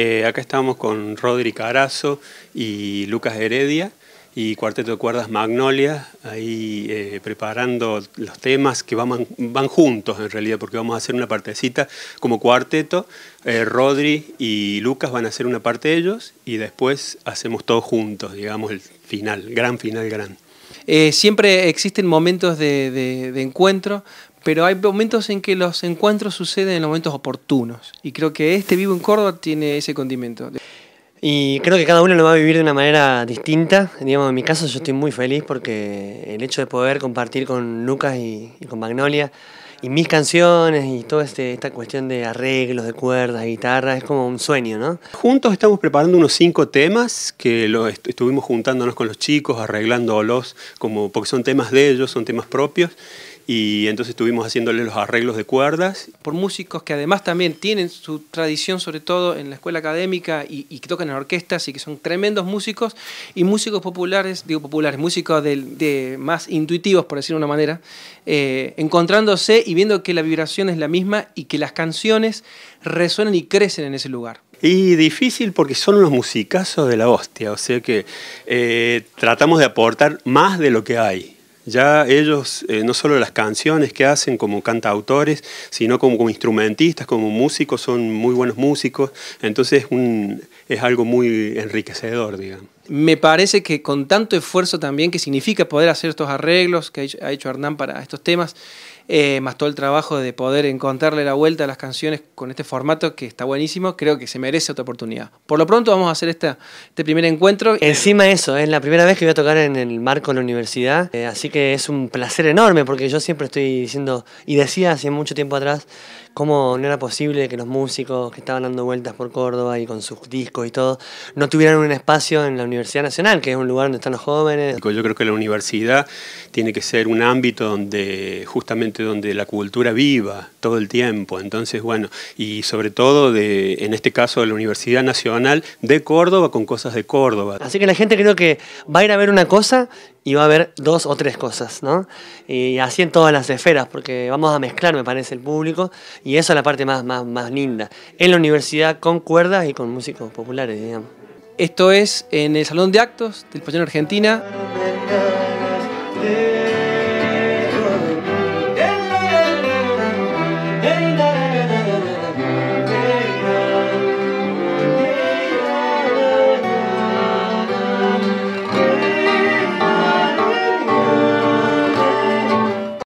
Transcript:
Eh, acá estamos con Rodri Carazo y Lucas Heredia y Cuarteto de Cuerdas Magnolia, ahí eh, preparando los temas que van, van juntos en realidad, porque vamos a hacer una partecita como cuarteto. Eh, Rodri y Lucas van a hacer una parte de ellos y después hacemos todos juntos, digamos, el final, gran final, gran. siempre existen momentos de, encuentro, pero hay momentos en que los encuentros suceden en los momentos oportunos. Y creo que este vivo en Córdoba tiene ese condimento. Y creo que cada uno lo va a vivir de una manera distinta. Digamos, en mi caso yo estoy muy feliz porque el hecho de poder compartir con Lucas y, con Magnolia y mis canciones y toda este, esta cuestión de arreglos, de cuerdas, guitarras, guitarra, es como un sueño, ¿no? Juntos estamos preparando unos cinco temas que estuvimos juntándonos con los chicos, arreglándolos, como, porque son temas de ellos, son temas propios, y entonces estuvimos haciéndole los arreglos de cuerdas. Por músicos que además también tienen su tradición, sobre todo en la escuela académica, y, que tocan en orquestas y que son tremendos músicos, y músicos populares, digo populares, músicos de, más intuitivos, por decirlo de una manera, eh, encontrándose y viendo que la vibración es la misma y que las canciones resuenan y crecen en ese lugar. Y difícil porque son unos musicazos de la hostia, o sea que eh, tratamos de aportar más de lo que hay. Ya ellos, eh, no solo las canciones que hacen como cantautores, sino como, instrumentistas, como músicos, son muy buenos músicos, entonces un, es algo muy enriquecedor, digamos me parece que con tanto esfuerzo también que significa poder hacer estos arreglos que ha hecho Hernán para estos temas, eh, más todo el trabajo de poder encontrarle la vuelta a las canciones con este formato que está buenísimo, creo que se merece otra oportunidad. Por lo pronto vamos a hacer este primer encuentro. Encima eso, es la primera vez que voy a tocar en el marco de la universidad, eh, así que es un placer enorme porque yo siempre estoy diciendo, y decía hace mucho tiempo atrás, cómo no era posible que los músicos que estaban dando vueltas por Córdoba y con sus discos y todo, no tuvieran un espacio en la universidad Universidad Nacional, que es un lugar donde están los jóvenes. Yo creo que la universidad tiene que ser un ámbito donde justamente donde la cultura viva todo el tiempo. Entonces, bueno, y sobre todo en este caso de la Universidad Nacional de Córdoba con cosas de Córdoba. Así que la gente creo que va a ir a ver una cosa y va a ver dos o tres cosas, ¿no? Y así en todas las esferas, porque vamos a mezclar, me parece, el público, y eso es la parte más, más, más linda. En la universidad con cuerdas y con músicos populares, digamos. Esto es en el Salón de Actos del Pabellón Argentina.